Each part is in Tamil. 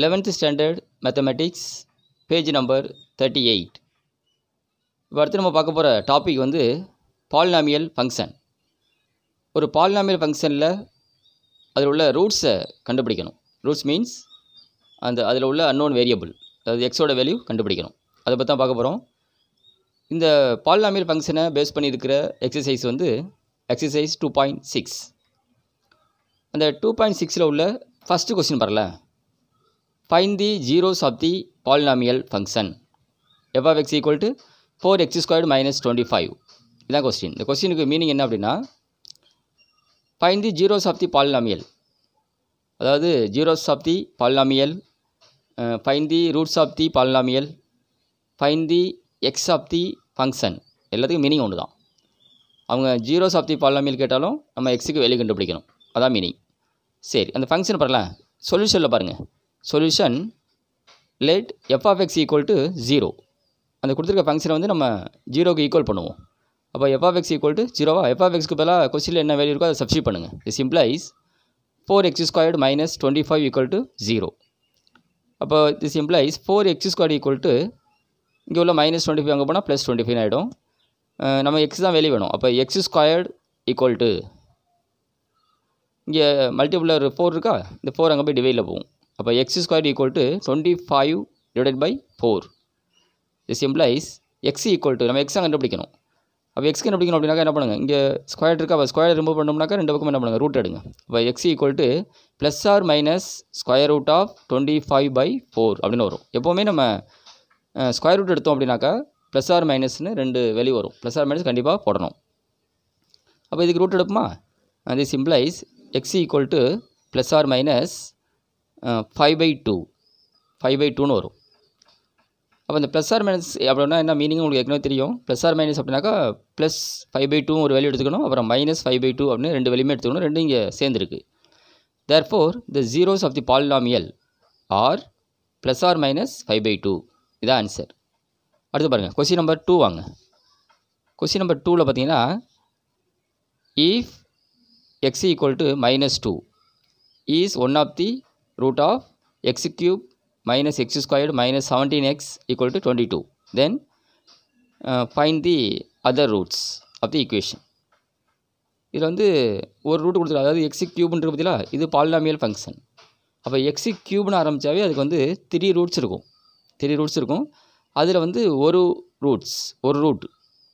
Eleventh standard mathematics page number thirty eight இப்போ அடுத்து நம்ம பார்க்க போகிற டாபிக் வந்து பால்நாமியல் ஃபங்க்ஷன் ஒரு பால்நாமியல் ஃபங்க்ஷனில் அதில் உள்ள ரூட்ஸை கண்டுபிடிக்கணும் ரூட்ஸ் மீன்ஸ் அந்த அதில் உள்ள அன்னோன் வேரியபிள் அதாவது எக்ஸோட வேல்யூ கண்டுபிடிக்கணும் அதை பற்றி தான் பார்க்க போகிறோம் இந்த பால்நாமியல் ஃபங்க்ஷனை பேஸ் பண்ணி இருக்கிற எக்ஸசைஸ் வந்து எக்ஸசைஸ் டூ பாயிண்ட் சிக்ஸ் அந்த டூ பாயிண்ட் சிக்ஸில் உள்ள ஃபஸ்ட்டு கொஸ்டின் பாருங்களேன் find the zeros the polynomial function function x of x equal to 4x squared minus 25 இதான் கொஸ்டின் இந்த கொஸ்டினுக்கு மீனிங் என்ன அப்படின்னா find the zeros of the polynomial அதாவது zeros of the polynomial find the roots of the polynomial find the x of the function எல்லாத்துக்கும் மீனிங் ஒன்று தான் அவங்க ஜீரோ ஆஃப் தி பாலினாமியல் கேட்டாலும் நம்ம எக்ஸுக்கு வெளியே கண்டுபிடிக்கணும் அதான் மீனிங் சரி அந்த ஃபங்க்ஷன் பாருங்களேன் சொல்யூஷனில் பாருங்கள் solution let f of x equal to zero அந்த கொடுத்துருக்க ஃபங்க்ஷனை வந்து நம்ம ஜீரோக்கு ஈக்குவல் பண்ணுவோம் அப்போ f of x equal to ஜீரோவா எஃப் ஆஃப் எக்ஸ்க்கு பதிலாக கொஸ்டினில் என்ன வேல்யூ இருக்கோ அதை சப்ஸ்டியூட் பண்ணுங்கள் is implies four x squared minus twenty five equal to zero அப்போ this implies four x square equal to இங்கே உள்ள மைனஸ் டுவெண்ட்டி ஃபைவ் அங்கே போனால் ப்ளஸ் டுவெண்ட்டி ஃபைவ் ஆகிடும் நம்ம எக்ஸ் தான் வெளியே வேணும் அப்போ எக்ஸ் ஸ்கொயர்டு ஈக்குவல் டு இங்கே மல்டிபிளர் ஃபோர் இருக்கா இந்த ஃபோர் அங்கே போய் டிவைடில் போகும் அப்போ x square equal to twenty five divided by four is implies x equal to நம்ம எக்ஸை கண்டுபிடிக்கணும் அப்போ எக்ஸ் கண்டுபிடிக்கணும் அப்படின்னாக்கா என்ன பண்ணுங்கள் இங்கே ஸ்கொயர் இருக்குது அப்போ ஸ்கொயர் ரிமூவ் பண்ணோம்னாக்கா ரெண்டு பக்கம் என்ன பண்ணுங்கள் ரூட் எடுங்க அப்போ x equal to plus or minus square root of twenty five by four அப்படின்னு வரும் எப்போவுமே நம்ம ஸ்கொயர் ரூட் எடுத்தோம் அப்படின்னாக்கா ப்ளஸ் ஆர் மைனஸ்னு ரெண்டு வெளி வரும் ப்ளஸ் ஆர் மைனஸ் கண்டிப்பாக போடணும் அப்போ இதுக்கு ரூட் எடுப்புமா அது simplifies x equal to plus or minus five by two five by டூன்னு வரும் அப்போ இந்த ப்ளஸ் ஆர் மைனஸ் அப்படின்னா என்ன மீனிங் உங்களுக்கு ஏற்கனவே தெரியும் ப்ளஸ் ஆர் மைனஸ் அப்படின்னாக்கா ப்ளஸ் ஃபைவ் பை டூ ஒரு வேல்யூ எடுத்துக்கணும் அப்புறம் மைனஸ் ஃபைவ் பை டூ அப்படின்னு ரெண்டு வேலையுமே எடுத்துக்கணும் ரெண்டும் இங்கே சேர்ந்துருக்கு for the zeros of the polynomial are plus or minus five by two இதான் ஆன்சர் அடுத்து பாருங்கள் கொஸ்டின் நம்பர் டூ வாங்க கொஸ்டின் நம்பர் டூவில் பார்த்தீங்கன்னா if x equal to minus two is one of the root of x cube minus x squared minus 17x equal to 22. Then uh, find the other roots of the equation. இதில் வந்து ஒரு ரூட் கொடுத்துருக்காங்க அதாவது எக்ஸி க்யூப்ன்ற பற்றிலா இது பாலினாமியல் ஃபங்க்ஷன் அப்போ எக்ஸி க்யூப்னு ஆரம்பித்தாவே அதுக்கு வந்து த்ரீ ரூட்ஸ் இருக்கும் த்ரீ ரூட்ஸ் இருக்கும் அதில் வந்து ஒரு ரூட்ஸ் ஒரு ரூட்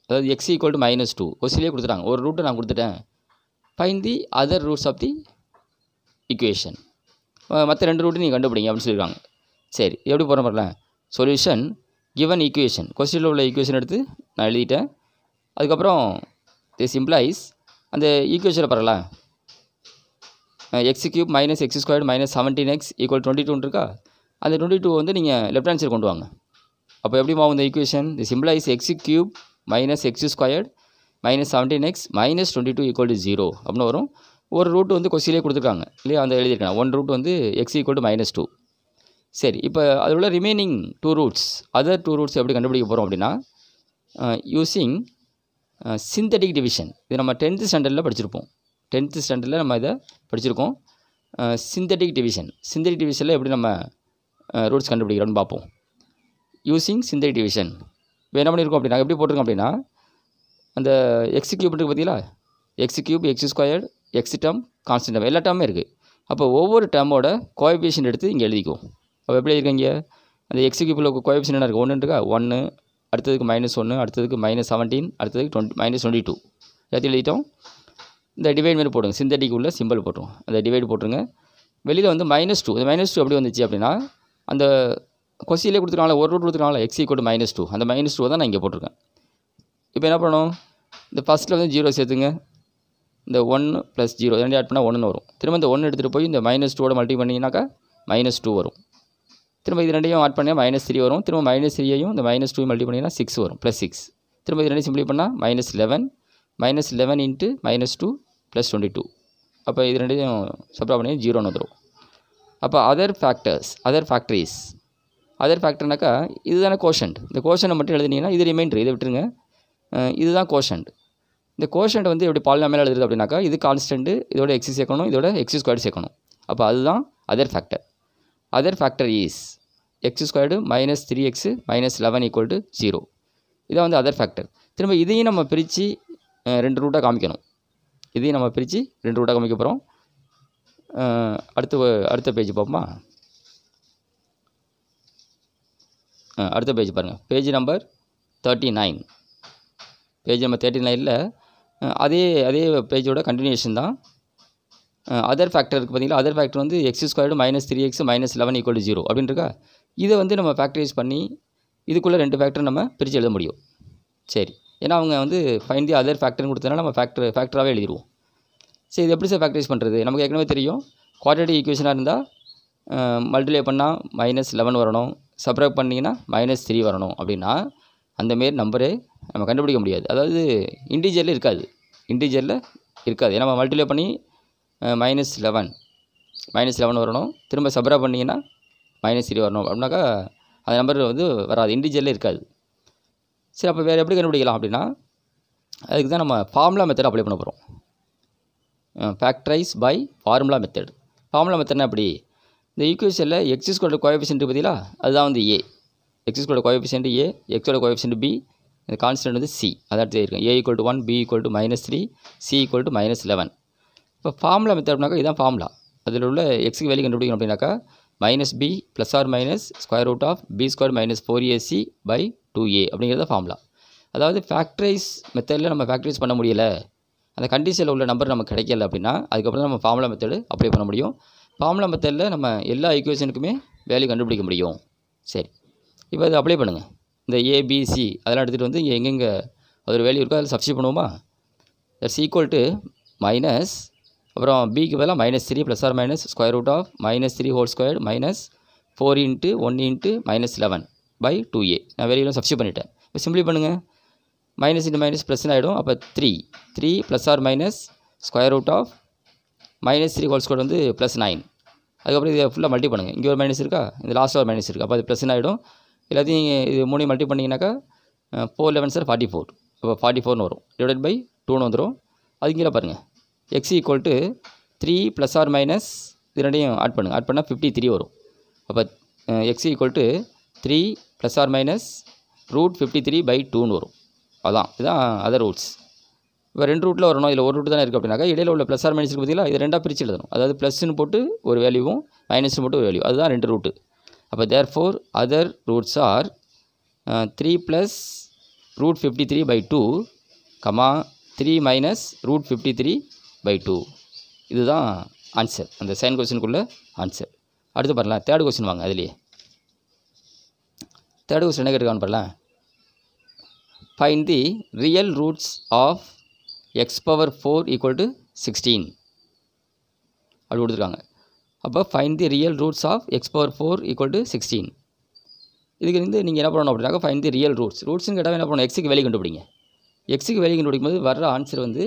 அதாவது x equal to minus two கொஸ்டிலே கொடுத்துட்டாங்க ஒரு ரூட்டை நான் கொடுத்துட்டேன் find the other roots of the equation மற்ற ரெண்டு ரூட்டையும் நீங்கள் கண்டுபிடிங்க அப்படின்னு சொல்லியிருக்காங்க சரி எப்படி போகிற மாதிரில சொல்யூஷன் கிவன் ஈக்குவேஷன் கொஸ்டினில் உள்ள ஈக்குவேஷன் எடுத்து நான் எழுதிட்டேன் அதுக்கப்புறம் தி சிம்பிளைஸ் அந்த ஈக்குவேஷனில் பரவாயில்ல x cube minus x square minus seventeen x equal twenty டூன் இருக்கா அந்த டுவெண்ட்டி டூ வந்து நீங்கள் லெஃப்ட் ஹேண்ட் கொண்டு வாங்க அப்போ எப்படி மாவும் இந்த equation the simplifies x cube minus x squared minus seventeen x minus twenty two equal to zero அப்படின்னு வரும் ஒரு ரூட் வந்து கொஸ்டிலே கொடுத்துருக்காங்க இல்லையா அந்த எழுதியிருக்காங்க ஒன் ரூட் வந்து x equal to minus two சரி இப்போ அதில் உள்ள remaining two roots other two roots எப்படி கண்டுபிடிக்க போகிறோம் அப்படின்னா யூஸிங் சிந்தட்டிக் டிவிஷன் இது நம்ம டென்த்து ஸ்டாண்டர்டில் படிச்சிருப்போம் டென்த்து ஸ்டாண்டர்டில் நம்ம இதை படிச்சிருக்கோம் சிந்தட்டிக் டிவிஷன் சிந்தட்டிக் டிவிஷனில் எப்படி நம்ம ரூட்ஸ் கண்டுபிடிக்கிறோம்னு பார்ப்போம் யூஸிங் சிந்தடிக் டிவிஷன் இப்போ என்ன பண்ணியிருக்கோம் அப்படின்னா எப்படி போட்டிருக்கோம் அப்படின்னா அந்த எக்ஸ் கியூப் இருக்குது பார்த்தீங்களா x cube x squared x term constant term எல்லா டேமும் இருக்குது அப்போ ஒவ்வொரு டேமோட கோயபிஷன் எடுத்து இங்கே எழுதிக்கும் அப்போ எப்படி இருக்கீங்க அந்த எக்ஸிக்யூபில் கோயபிஷன் என்ன இருக்குது ஒன்று ஒன்று அடுத்ததுக்கு மைனஸ் ஒன்று அடுத்ததுக்கு மைனஸ் செவன்டீன் அடுத்ததுக்கு டுவெண்ட்டி மைனஸ் டுவெண்ட்டி டூ எல்லாத்தையும் எழுதிட்டோம் இந்த டிவைட் மாரி போடுங்க சிந்தட்டிக்கு உள்ள சிம்பிள் போட்டுரும் அந்த டிவைட் போட்டுருங்க வெளியில் வந்து மைனஸ் டூ இந்த மைனஸ் டூ எப்படி வந்துச்சு அப்படின்னா அந்த கொசியிலே கொடுத்துருக்காங்களா ஒரு ரூட் கொடுத்துருக்காங்களா எக்ஸி ஈக்குவல் மைனஸ் டூ அந்த மைனஸ் டூ தான் நான் இங்கே போட்டிருக்கேன் இப்போ என்ன பண்ணணும் இந்த ஃபஸ்ட்டில் வந்து ஜீரோ சேர்த்துங்க இந்த ஒன் ப்ளஸ் ஜீரோ ரெண்டு ஆட் பண்ணால் ஒன்றுன்னு வரும் திரும்ப இந்த ஒன்று எடுத்துகிட்டு போய் இந்த மைனஸ் டூவோட மல்டி பண்ணிங்கன்னாக்கா மைனஸ் டூ வரும் திரும்ப இது ரெண்டையும் ஆட் பண்ணால் மைனஸ் த்ரீ வரும் திரும்ப மைனஸ் த்ரீயையும் இந்த மைனஸ் டூ மல்டி பண்ணிங்கன்னா சிக்ஸ் வரும் ப்ளஸ் சிக்ஸ் திரும்ப இது ரெண்டையும் சிம்பிளி பண்ணால் minus eleven minus eleven into minus two plus twenty two அப்போ இது ரெண்டையும் சப்ரா பண்ணி ஜீரோன்னு வந்துடும் அப்போ other factors other factors other ஃபேக்டர்னாக்கா இதுதானே கோஷன்ட் இந்த கோஷனை மட்டும் எழுதினீங்கன்னா இது ரிமைண்டர் இதை விட்டுருங்க இதுதான் கோஷன்ட் இந்த கோஷன்ட் வந்து எப்படி பாலினாமல் எழுதுறது அப்படின்னாக்கா இது கான்ஸ்டன்ட் இதோட எக்ஸி சேர்க்கணும் இதோட எக்ஸி ஸ்கொயர்டு சேர்க்கணும் அப்போ அதுதான் other factor other factor is x squared minus three x minus eleven equal to zero இதான் வந்து அதர் ஃபேக்டர் திரும்ப இதையும் நம்ம பிரித்து ரெண்டு ரூட்டாக காமிக்கணும் இதையும் நம்ம பிரித்து ரெண்டு ரூட்டாக காமிக்க போகிறோம் அடுத்த அடுத்த பேஜ் பார்ப்போமா அடுத்த பேஜ் பாருங்கள் page number thirty nine page number thirty நைனில் அதே அதே பேஜோட கண்டினியூஷன் தான் அதர் ஃபேக்டர் இருக்குது பார்த்திங்கன்னா அதர் ஃபேக்டர் வந்து x squared minus three x minus eleven equal zero அப்படின்னு இருக்கா இதை வந்து நம்ம ஃபேக்டரைஸ் பண்ணி இதுக்குள்ளே ரெண்டு ஃபேக்டர் நம்ம பிரித்து எழுத முடியும் சரி ஏன்னா அவங்க வந்து ஃபைன் தி அதர் ஃபேக்டர்னு கொடுத்தனால நம்ம ஃபேக்டர் ஃபேக்டராகவே எழுதிடுவோம் சரி இது எப்படி சார் ஃபேக்டரைஸ் பண்ணுறது நமக்கு ஏற்கனவே தெரியும் குவாட்ரேட்டிக் ஈக்குவேஷனாக இருந்தால் மல்டிப்ளை பண்ணால் மைனஸ் லெவன் வரணும் சப்ராக்ட் பண்ணிங்கன்னா மைனஸ் த்ரீ வரணும் அப்படின்னா அந்தமாரி நம்பரே நம்ம கண்டுபிடிக்க முடியாது அதாவது இன்டீஜரில் இருக்காது இன்டீஜரில் இருக்காது ஏன்னா மல்டிப்ளை பண்ணி மைனஸ் லெவன் மைனஸ் லெவன் வரணும் திரும்ப சப்ரா பண்ணிங்கன்னா மைனஸ் த்ரீ வரணும் அப்படின்னாக்கா அந்த நம்பர் வந்து வராது இண்டிஜுவலே இருக்காது சரி அப்போ வேறு எப்படி கண்டுபிடிக்கலாம் அப்படின்னா அதுக்கு தான் நம்ம ஃபார்முலா மெத்தட் அப்ளை பண்ண போகிறோம் factorise by formula method formula மெத்தட்னா அப்படி இந்த ஈக்குவேஷனில் எக்ஸிஸ் கொண்ட கோஎஃபிஷியன்ட் பார்த்தீங்களா அதுதான் வந்து ஏ எக்ஸ் ஸ்கூலோட கோஎஃபிஷியன்ட் ஏ எக்ஸோட கோஎஃபிஷியன்ட் பி இந்த கான்ஸ்டன்ட் வந்து சி அதான் இருக்கும் a equal to one b equal to minus three c equal to minus eleven இப்போ ஃபார்முலா அப்படின்னாக்கா இதுதான் ஃபார்முலா அதில் உள்ள எக்ஸுக்கு வேலை கண்டுபிடிக்கணும் அப்படின்னாக்கா minus b plus or minus square root of b square minus four a c by two a அப்படிங்கிறத ஃபார்முலா அதாவது ஃபேக்ட்ரைஸ் மெத்தடில் நம்ம ஃபேக்ட்ரைஸ் பண்ண முடியலை அந்த கண்டிஷனில் உள்ள நம்பர் நமக்கு கிடைக்கல அப்படின்னா அதுக்கப்புறம் நம்ம ஃபார்முலா மெத்தடு அப்ளை பண்ண முடியும் ஃபார்முலா மெத்தடில் நம்ம எல்லா ஈக்குவேஷனுக்குமே வேலையை கண்டுபிடிக்க முடியும் சரி இப்போ அதை அப்ளை பண்ணுங்கள் இந்த ஏபிசி அதெல்லாம் எடுத்துகிட்டு வந்து இங்கே எங்கெங்கே அது ஒரு வேல்யூ இருக்கோ அதில் சப்ஸ்டி பண்ணுவோமா தட்ஸ் ஈக்குவல் டு மைனஸ் அப்புறம் பிக்கு பதிலாக minus three plus or minus square root of minus three whole square minus four into one into minus eleven by two a நான் வெளியில் சப்ஸ்டி பண்ணிட்டேன் இப்போ சிம்பிளி பண்ணுங்கள் மைனஸ் இன்ட்டு மைனஸ் ப்ளஸ்னு ஆகிடும் அப்போ three three plus or minus square root of minus three whole square வந்து ப்ளஸ் நைன் அதுக்கப்புறம் இதை ஃபுல்லாக மல்டி பண்ணுங்கள் இங்கே ஒரு மைனஸ் இருக்கா இந்த லாஸ்ட்டில் ஒரு மைனஸ் இருக்குது அப்போ அது ப்ளஸ்னு ஆகிடும் எல்லாத்தையும் நீங்கள் இது மூணு மல்டி பண்ணிங்கனாக்கா ஃபோர் லெவன் சார் ஃபார்ட்டி ஃபோர் இப்போ ஃபார்ட்டி ஃபோர்னு வரும் டிவைட் பை டூன்னு வந்துடும் அது கீழே பாருங்கள் x equal to three plus or minus இது ரெண்டையும் ஆட் பண்ணுங்கள் ஆட் பண்ணால் ஃபிஃப்டி த்ரீ வரும் அப்போ x equal to three plus or minus root fifty three by டூன்னு வரும் அதான் இதுதான் அதர் ரூட்ஸ் இப்போ ரெண்டு ரூட்டில் வரணும் இதில் ஒரு ரூட் தானே இருக்குது அப்படின்னாக்கா இடையில உள்ள ப்ளஸ் ஆர் மைனஸ் பார்த்தீங்களா இது ரெண்டாக பிரித்து எழுதணும் அதாவது ப்ளஸ்ன்னு போட்டு ஒரு வேல்யூவும் மைனஸ்னு போட்டு ஒரு வேல்யூ அதுதான் ரெண்டு ரூட்டு அப்போ therefore other roots are three plus root fifty three by two comma three minus root fifty three by two இதுதான் ஆன்சர் அந்த செகண்ட் கொஸ்டினுக்குள்ள ஆன்சர் அடுத்து பாருங்களா தேர்ட் கொஸ்டின் வாங்க அதுலேயே தேர்ட் கொஸ்டின் என்ன கேட்டுக்கான்னு பாருங்களேன் find the real roots of x power four equal to sixteen அப்படி கொடுத்துருக்காங்க அப்போ find the real roots of x power four equal to sixteen இதுக்கு வந்து நீங்கள் என்ன பண்ணணும் அப்படின்னா ஃபைன் தி ரியல் ரூட்ஸ் ரூட்ஸ்னு கேட்டால் என்ன பண்ணணும் எக்ஸுக்கு வேல்யூ கண்டுபிடிங்க எக்ஸுக்கு வேல்யூ கண்டுபிடிக்கும் போது வர்ற ஆன்சர் வந்து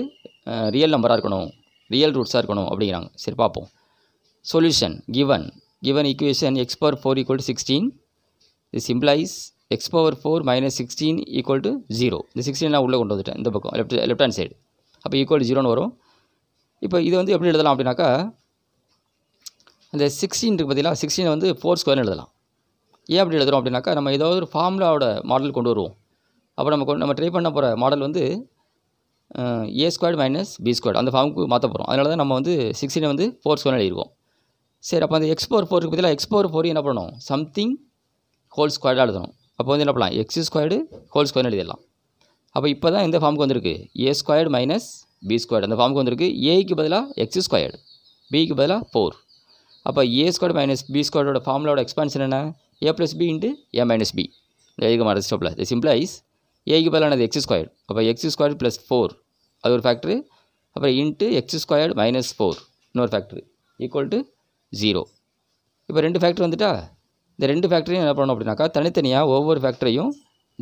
ரியல் நம்பராக இருக்கணும் ரியல் ரூட்ஸாக இருக்கணும் அப்படிங்கிறாங்க சரி பார்ப்போம் solution given given equation x power four equal to sixteen this implies x power four minus sixteen equal to zero இந்த சிக்ஸ்டீன் நான் உள்ளே கொண்டு வந்துட்டேன் இந்த பக்கம் லெஃப்ட் லெஃப்ட் ஹேண்ட் சைடு அப்போ ஈக்குவல் டு ஜீரோன்னு வரும் இப்போ இது வந்து எப்படி எழுதலாம் அப்படின்னாக்கா இந்த சிக்ஸ்டீன் இருக்குது பார்த்தீங்களா சிக்ஸ்டீனை வந்து ஃபோர் ஸ்கொயர்னு எழுதலாம் ஏன் அப்படி எழுதுகிறோம் அப்படின்னாக்கா நம்ம ஏதாவது ஒரு ஃபார்முலாவோட மாடல் கொண்டு வருவோம் அப்போ நம்ம கொண்டு நம்ம ட்ரை பண்ண போகிற மாடல் வந்து a squared minus b squared அந்த ஃபார்முக்கு மாற்ற போகிறோம் அதனால தான் நம்ம வந்து சிக்ஸ்டீனை வந்து ஃபோர் ஸ்கொயர் எழுதிருவோம் சரி அப்போ அந்த எக்ஸ் ஃபோருக்கு பதிலாக எக்ஸ் ஃபோர் என்ன பண்ணணும் சம்திங் ஹோல் ஸ்கொயர்டாக எழுதணும் அப்போ வந்து என்ன பண்ணலாம் எக்ஸ் ஸ்கொயர்டு ஹோல் ஸ்கொயர்னு எழுதிடலாம் அப்போ இப்போ தான் இந்த ஃபார்முக்கு வந்திருக்கு a squared minus b squared அந்த ஃபார்முக்கு வந்திருக்கு ஏக்கு பதிலாக எக்ஸ் ஸ்கொயர்டு பிக்கு பதிலாக ஃபோர் அப்போ ஏ ஸ்கொயர் மைனஸ் பி ஸ்கொயரோட ஃபார்முலாவோட எக்ஸ்பான்ஷன் என்ன a plus b into a minus b எழுதிக்க மாட்டேன் ஸ்டோப்பில் இது சிம்பிளைஸ் ஏக்கு பதிலானது எக்ஸ் ஸ்கொயர் அப்போ எக்ஸ் ஸ்கொயர் ப்ளஸ் ஃபோர் அது ஒரு ஃபேக்ட்ரு அப்புறம் into x square minus four இன்னொரு ஃபேக்ட்ரு ஈக்குவல் டு ஜீரோ இப்போ ரெண்டு ஃபேக்ட்ரி வந்துட்டா இந்த ரெண்டு ஃபேக்ட்ரியும் என்ன பண்ணணும் அப்படின்னாக்கா தனித்தனியாக ஒவ்வொரு ஃபேக்ட்ரியும்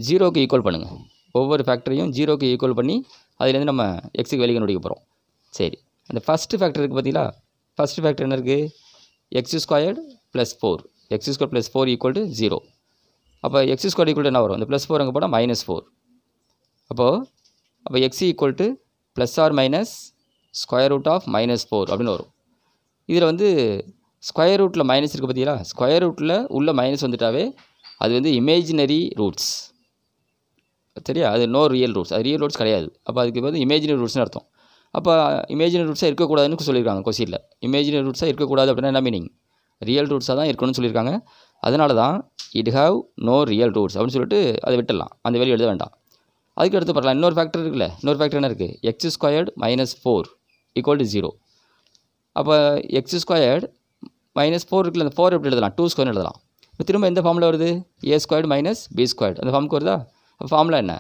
ஜீரோக்கு ஈக்குவல் பண்ணுங்கள் ஒவ்வொரு ஃபேக்ட்ரியும் ஜீரோக்கு ஈக்குவல் பண்ணி அதுலேருந்து நம்ம எக்ஸுக்கு வெளியே கண்டுபிடிக்க போகிறோம் சரி அந்த ஃபஸ்ட்டு ஃபேக்ட்ரி இருக்குது பார்த்தீங்களா ஃபஸ்ட்டு ஃபேக்ட்ரி என்ன இருக்குது x plus plus four x plus plus four equal 0 zero அப்போ எக்ஸ் equal to என்ன வரும் இந்த plus ஃபோர் அங்கே போனால் மைனஸ் ஃபோர் அப்போது அப்போ x equal to plus or minus square root of minus four அப்படின்னு வரும் இதில் வந்து ஸ்கொயர் ரூட்டில் மைனஸ் இருக்குது பார்த்தீங்களா ஸ்கொயர் ரூட்டில் உள்ள மைனஸ் வந்துட்டாவே அது வந்து இமேஜினரி ரூட்ஸ் சரியா அது நோ ரியல் ரூட்ஸ் அது ரியல் ரூட்ஸ் கிடையாது அப்போ அதுக்கு வந்து imaginary ரூட்ஸ்னு அர்த்தம் அப்போ இமேஜினரி ரூட்ஸாக இருக்கக்கூடாதுன்னு சொல்லியிருக்காங்க கொஸ்டினில் இமேஜினரி ரூட்ஸாக இருக்கக்கூடாது அப்படின்னா என்ன மீனிங் ரியல் ரூட்ஸாக தான் இருக்கணும்னு சொல்லியிருக்காங்க அதனால தான் it have no real roots அப்படின்னு சொல்லிட்டு அதை விட்டுடலாம் அந்த வேலையை எழுத வேண்டாம் அதுக்கு அடுத்து பார்க்கலாம் இன்னொரு ஃபேக்டர் இருக்குல்ல இன்னொரு ஃபேக்டர் என்ன இருக்குது x squared minus four equal to zero அப்போ எக்ஸ் ஸ்கொயர்டு மைனஸ் ஃபோர் இருக்குல்ல அந்த ஃபோர் எப்படி எழுதலாம் டூ ஸ்கொயர் எழுதலாம் இப்போ திரும்ப எந்த ஃபார்மில் வருது a squared minus b squared அந்த ஃபார்முக்கு வருதா ஃபார்முலா என்ன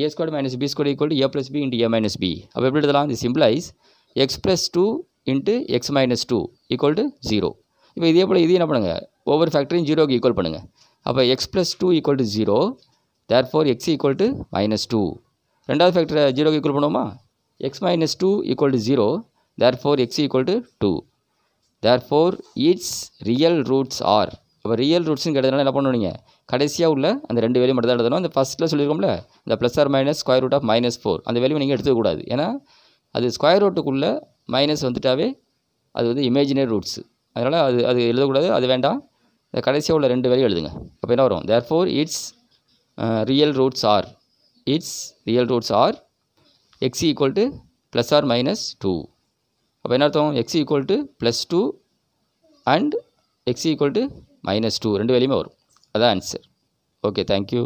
a square minus b square equal to a plus b into a minus b அப்போ எப்படி எழுதலாம் இது simplifies x plus two into x minus two equal to zero இப்போ இதே போல் இது என்ன பண்ணுங்கள் ஒவ்வொரு ஃபேக்டரியும் ஜீரோக்கு ஈக்குவல் பண்ணுங்கள் அப்போ x plus two equal to zero therefore x equal to minus two ரெண்டாவது ஃபேக்டரை ஜீரோக்கு ஈக்குவல் பண்ணுவோமா x minus two equal to zero therefore x equal to two therefore its real roots are அப்போ ரியல் ரூட்ஸ்னு கேட்டதுனால என்ன பண்ணுவீங்க கடைசியாக உள்ள அந்த ரெண்டு வேலையும் மட்டும் தான் எழுதணும் அந்த ஃபஸ்ட்டில் சொல்லியிருக்கோம்ல இந்த plus or minus square root of minus four அந்த வேலையும் நீங்கள் எடுத்துக்கூடாது ஏன்னா அது ஸ்கொயர் ரூட்டுக்குள்ளே மைனஸ் வந்துட்டாவே அது வந்து இமேஜினரி ரூட்ஸு அதனால் அது அது எழுதக்கூடாது அது வேண்டாம் இந்த கடைசியாக உள்ள ரெண்டு வேலையும் எழுதுங்க அப்போ என்ன வரும் therefore its real roots are its real roots are x equal to plus or minus two அப்போ என்ன அர்த்தம் x equal to plus two and x equal to minus two ரெண்டு வேலையுமே வரும் அதான் ஆன்சர் ஓகே தேங்க்யூ